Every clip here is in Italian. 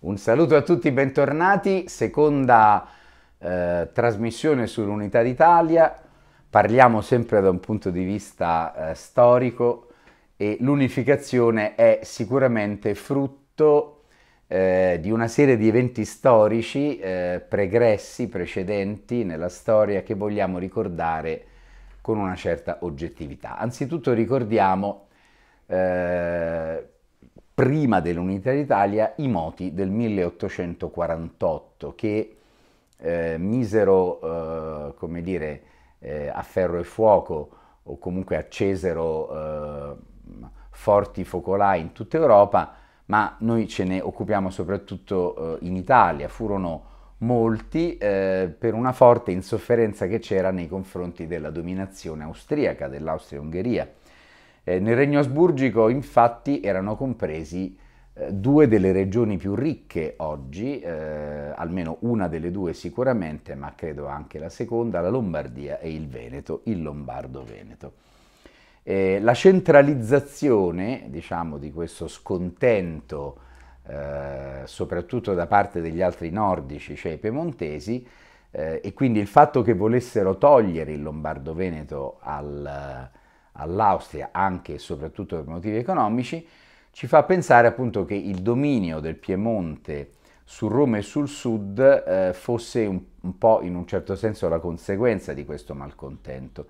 Un saluto a tutti, bentornati, seconda eh, trasmissione sull'Unità d'Italia, parliamo sempre da un punto di vista eh, storico e l'unificazione è sicuramente frutto eh, di una serie di eventi storici eh, pregressi, precedenti nella storia che vogliamo ricordare con una certa oggettività. Anzitutto ricordiamo eh, prima dell'Unità d'Italia, i moti del 1848 che eh, misero, eh, come dire, eh, a ferro e fuoco o comunque accesero eh, forti focolai in tutta Europa, ma noi ce ne occupiamo soprattutto eh, in Italia. Furono molti eh, per una forte insofferenza che c'era nei confronti della dominazione austriaca, dell'Austria-Ungheria eh, nel Regno Asburgico infatti erano compresi eh, due delle regioni più ricche oggi, eh, almeno una delle due sicuramente, ma credo anche la seconda, la Lombardia e il Veneto, il Lombardo-Veneto. Eh, la centralizzazione, diciamo, di questo scontento eh, soprattutto da parte degli altri nordici, cioè i piemontesi, eh, e quindi il fatto che volessero togliere il Lombardo-Veneto al, all'Austria anche e soprattutto per motivi economici, ci fa pensare appunto che il dominio del Piemonte su Roma e sul sud eh, fosse un, un, po' in un certo senso la conseguenza di questo malcontento.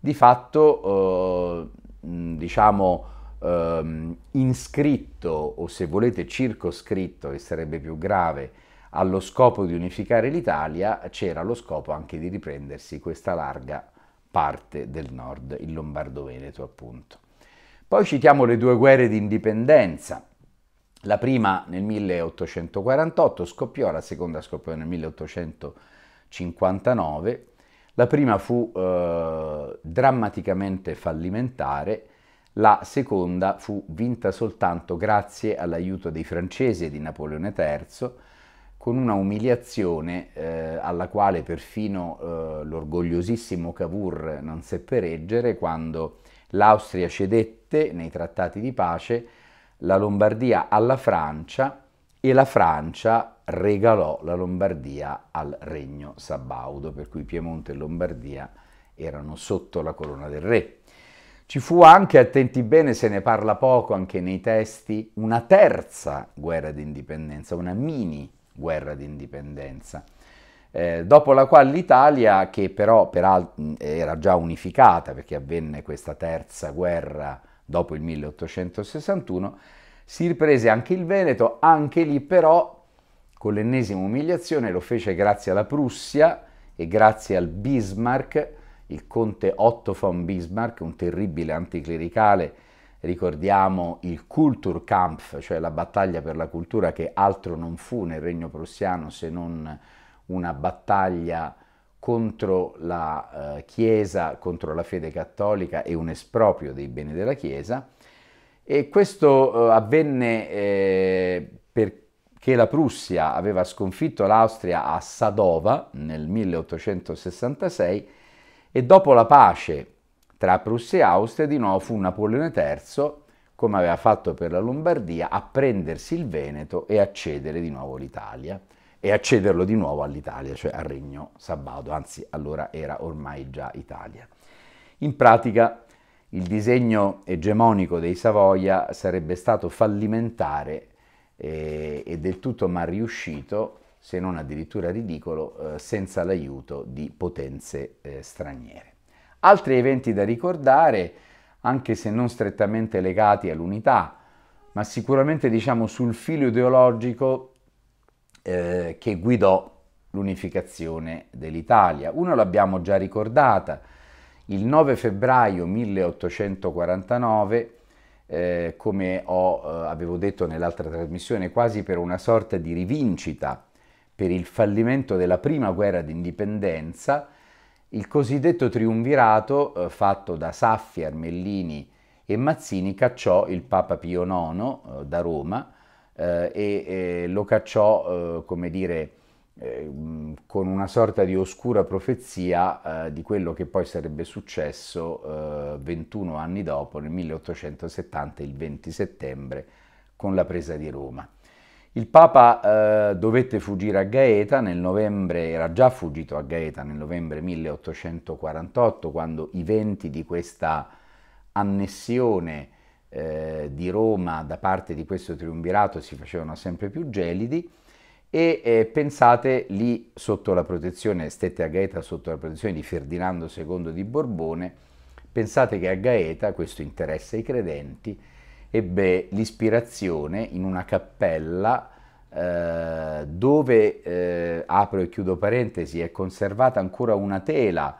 Di fatto, eh, diciamo, eh, iscritto o se volete circoscritto, che sarebbe più grave, allo scopo di unificare l'Italia, c'era lo scopo anche di riprendersi questa larga parte del nord, il Lombardo-Veneto appunto. Poi citiamo le due guerre di indipendenza. La prima nel 1848 scoppiò, la seconda scoppiò nel 1859. La prima fu eh, drammaticamente fallimentare, la seconda fu vinta soltanto grazie all'aiuto dei francesi e di Napoleone III con una umiliazione eh, alla quale perfino eh, l'orgogliosissimo Cavour non seppe reggere quando l'Austria cedette nei trattati di pace la Lombardia alla Francia e la Francia regalò la Lombardia al regno Sabaudo, per cui Piemonte e Lombardia erano sotto la corona del re. Ci fu anche, attenti bene, se ne parla poco anche nei testi, una terza guerra d'indipendenza, una mini guerra d'indipendenza. Eh, dopo la quale l'Italia, che però era già unificata perché avvenne questa terza guerra dopo il 1861, si riprese anche il Veneto, anche lì però con l'ennesima umiliazione lo fece grazie alla Prussia e grazie al Bismarck, il conte Otto von Bismarck, un terribile anticlericale ricordiamo il Kulturkampf, cioè la battaglia per la cultura che altro non fu nel Regno Prussiano se non una battaglia contro la eh, Chiesa, contro la fede cattolica e un esproprio dei beni della Chiesa. E questo eh, avvenne eh, perché la Prussia aveva sconfitto l'Austria a Sadova nel 1866 e dopo la pace tra Prussia e Austria di nuovo fu Napoleone III, come aveva fatto per la Lombardia, a prendersi il Veneto e a cedere di nuovo l'Italia e a cederlo di nuovo all'Italia, cioè al Regno Sabaudo, anzi allora era ormai già Italia. In pratica il disegno egemonico dei Savoia sarebbe stato fallimentare eh, e del tutto mal riuscito, se non addirittura ridicolo, eh, senza l'aiuto di potenze eh, straniere. Altri eventi da ricordare, anche se non strettamente legati all'unità, ma sicuramente diciamo sul filo ideologico eh, che guidò l'unificazione dell'Italia. Uno l'abbiamo già ricordata, il 9 febbraio 1849, eh, come ho, eh, avevo detto nell'altra trasmissione, quasi per una sorta di rivincita per il fallimento della prima guerra d'indipendenza, il cosiddetto triumvirato, eh, fatto da Saffi, Armellini e Mazzini, cacciò il Papa Pio IX eh, da Roma eh, e, e, lo cacciò, eh, come dire, eh, con una sorta di oscura profezia eh, di quello che poi sarebbe successo 21 anni dopo, nel 1870, il 20 settembre, con la presa di Roma. Il Papa dovette fuggire a Gaeta nel novembre, era già fuggito a Gaeta nel novembre 1848 quando i venti di questa annessione eh, di Roma da parte di questo triumvirato si facevano sempre più gelidi e eh, pensate lì sotto la protezione, stette a Gaeta sotto la protezione di Ferdinando II di Borbone, pensate che a Gaeta, questo interessa i credenti, ebbe l'ispirazione in una cappella eh, dove, eh, apro e chiudo parentesi, è conservata ancora una tela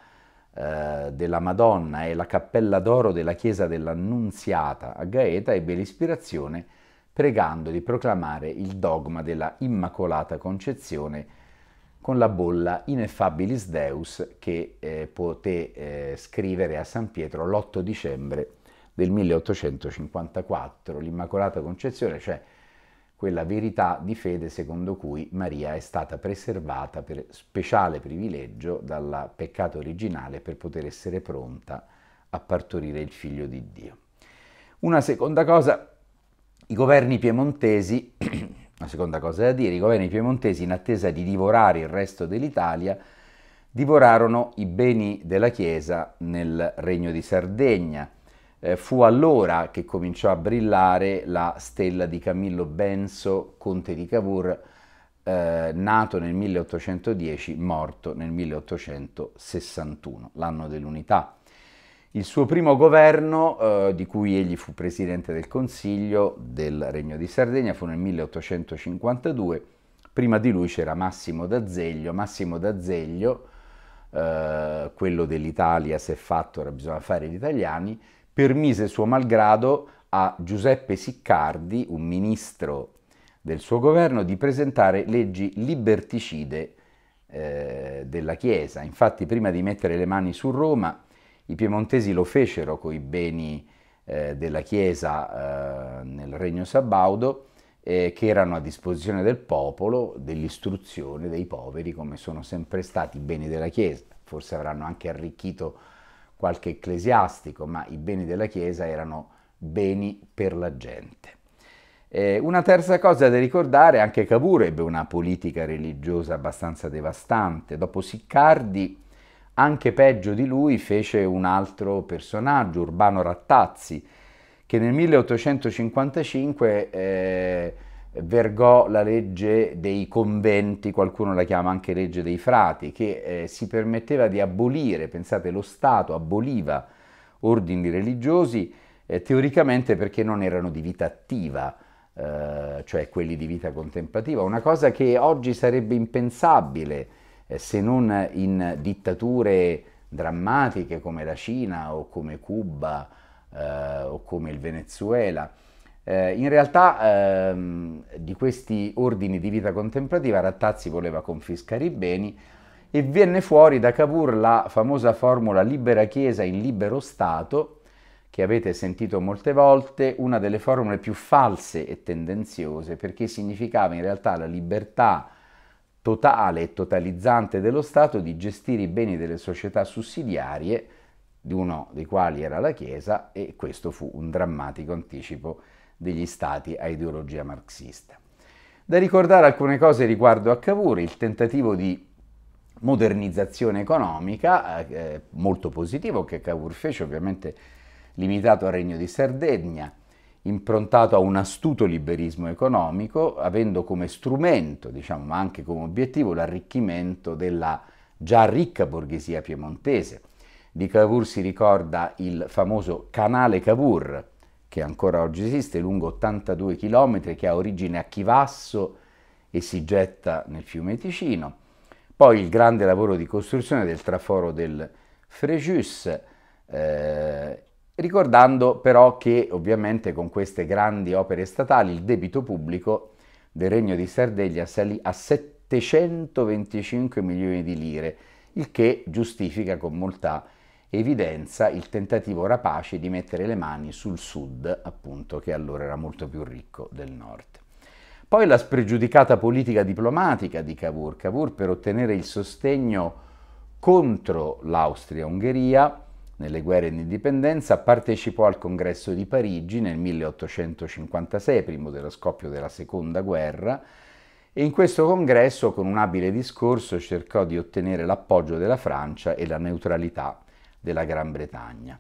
eh, della Madonna e la cappella d'oro della chiesa dell'Annunziata a Gaeta ebbe l'ispirazione pregando di proclamare il dogma della Immacolata Concezione con la bolla Ineffabilis Deus che eh, poté eh, scrivere a San Pietro l'8 dicembre del 1854. L'Immacolata Concezione, cioè quella verità di fede secondo cui Maria è stata preservata per speciale privilegio dal peccato originale per poter essere pronta a partorire il figlio di Dio. Una seconda cosa, i governi piemontesi, una seconda cosa da dire, i governi piemontesi in attesa di divorare il resto dell'Italia, divorarono i beni della Chiesa nel Regno di Sardegna, eh, fu allora che cominciò a brillare la stella di Camillo Benso, conte di Cavour, eh, nato nel 1810, morto nel 1861, l'anno dell'unità. Il suo primo governo, eh, di cui egli fu presidente del Consiglio del Regno di Sardegna, fu nel 1852. Prima di lui c'era Massimo d'Azeglio. Massimo d'Azeglio, eh, quello dell'Italia, se fatto, ora bisogna fare gli italiani, permise suo malgrado a Giuseppe Siccardi, un ministro del suo governo, di presentare leggi liberticide eh, della Chiesa. Infatti prima di mettere le mani su Roma, i piemontesi lo fecero con i beni eh, della Chiesa eh, nel Regno Sabaudo, eh, che erano a disposizione del popolo, dell'istruzione, dei poveri, come sono sempre stati i beni della Chiesa. Forse avranno anche arricchito qualche ecclesiastico, ma i beni della Chiesa erano beni per la gente. Eh, una terza cosa da ricordare, anche Cavour ebbe una politica religiosa abbastanza devastante. Dopo Siccardi, anche peggio di lui, fece un altro personaggio, Urbano Rattazzi, che nel 1855 eh, vergò la legge dei conventi, qualcuno la chiama anche legge dei frati, che eh, si permetteva di abolire, pensate lo Stato aboliva ordini religiosi eh, teoricamente perché non erano di vita attiva, eh, cioè quelli di vita contemplativa, una cosa che oggi sarebbe impensabile eh, se non in dittature drammatiche come la Cina o come Cuba eh, o come il Venezuela. Eh, in realtà ehm, di questi ordini di vita contemplativa Rattazzi voleva confiscare i beni e venne fuori da Cavour la famosa formula libera Chiesa in libero Stato, che avete sentito molte volte, una delle formule più false e tendenziose, perché significava in realtà la libertà totale e totalizzante dello Stato di gestire i beni delle società sussidiarie, di uno dei quali era la Chiesa, e questo fu un drammatico anticipo degli stati a ideologia marxista. Da ricordare alcune cose riguardo a Cavour, il tentativo di modernizzazione economica eh, eh, molto positivo che Cavour fece, ovviamente limitato al Regno di Sardegna, improntato a un astuto liberismo economico, avendo come strumento, diciamo, ma anche come obiettivo l'arricchimento della già ricca borghesia piemontese. Di Cavour si ricorda il famoso canale Cavour, che ancora oggi esiste, lungo 82 km, che ha origine a Chivasso e si getta nel fiume Ticino. Poi il grande lavoro di costruzione del traforo del Frejus, eh, ricordando però che ovviamente con queste grandi opere statali il debito pubblico del Regno di Sardegna salì a 725 milioni di lire, il che giustifica con molta evidenza il tentativo rapace di mettere le mani sul sud, appunto, che allora era molto più ricco del nord. Poi la spregiudicata politica diplomatica di Cavour. Cavour per ottenere il sostegno contro l'Austria-Ungheria nelle guerre d'indipendenza partecipò al congresso di Parigi nel 1856, primo dello scoppio della seconda guerra, e in questo congresso con un abile discorso cercò di ottenere l'appoggio della Francia e la neutralità della Gran Bretagna.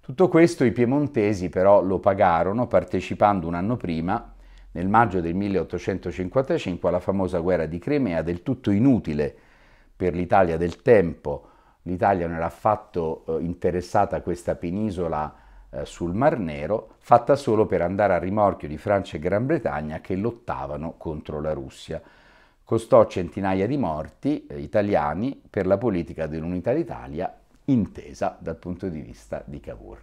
Tutto questo i piemontesi però lo pagarono partecipando un anno prima, nel maggio del 1855, alla famosa guerra di Crimea, del tutto inutile per l'Italia del tempo. L'Italia non era affatto eh, interessata a questa penisola eh, sul Mar Nero, fatta solo per andare a rimorchio di Francia e Gran Bretagna che lottavano contro la Russia. Costò centinaia di morti eh, italiani per la politica dell'unità d'Italia intesa dal punto di vista di Cavour.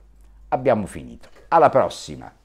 Abbiamo finito. Alla prossima!